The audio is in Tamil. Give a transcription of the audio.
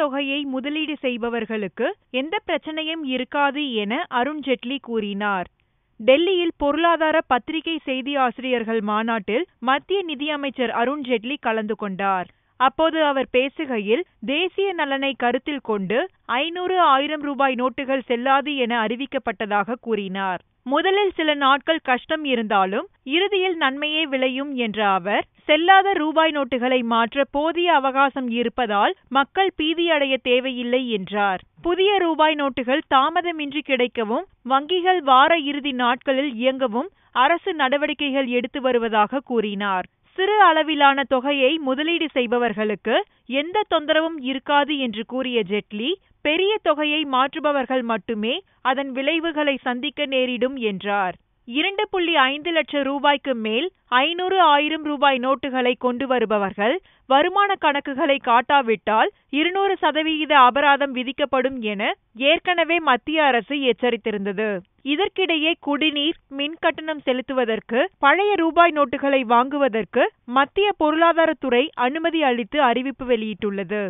தொகையை முதலீடு செய்பவர்களுக்கு எந்த பிரச்சனையும் இருக்காது என அருண்ஜெட்லி கூறினார் டெல்லியில் பொருளாதார பத்திரிகை செய்தி ஆசிரியர்கள் மாநாட்டில் மத்திய நிதியமைச்சர் அருண்ஜெட்லி கலந்து கொண்டார் அப்போது அவர் பேசுகையில் தேசிய நலனை கருத்தில் கொண்டு ஐநூறு ஆயிரம் ரூபாய் நோட்டுகள் செல்லாது என அறிவிக்கப்பட்டதாக கூறினார் முதலில் சில நாட்கள் கஷ்டம் இருந்தாலும் இறுதியில் நன்மையே விளையும் என்ற அவர் செல்லாத ரூபாய் நோட்டுகளை மாற்ற போதிய அவகாசம் இருப்பதால் மக்கள் பீதியடைய தேவையில்லை என்றார் புதிய ரூபாய் நோட்டுகள் தாமதமின்றி கிடைக்கவும் வங்கிகள் வார இறுதி நாட்களில் இயங்கவும் அரசு நடவடிக்கைகள் எடுத்து வருவதாக கூறினார் சிறு அளவிலான தொகையை முதலீடு செய்பவர்களுக்கு எந்த தொந்தரவும் இருக்காது என்று கூறிய ஜெட்லி பெரிய தொகையை மாற்றுபவர்கள் மட்டுமே அதன் விளைவுகளை சந்திக்க நேரிடும் என்றார் இரண்டு புள்ளி ஐந்து லட்சம் ரூபாய்க்கு மேல் ஐநூறு ஆயிரம் ரூபாய் நோட்டுகளை கொண்டு வருபவர்கள் வருமான கணக்குகளை காட்டாவிட்டால் இருநூறு சதவிகித அபராதம் விதிக்கப்படும் என ஏற்கனவே மத்திய அரசு எச்சரித்திருந்தது இதற்கிடையே குடிநீர் மின் கட்டணம் செலுத்துவதற்கு பழைய ரூபாய் நோட்டுகளை வாங்குவதற்கு மத்திய பொருளாதாரத்துறை அனுமதி அளித்து அறிவிப்பு வெளியிட்டுள்ளது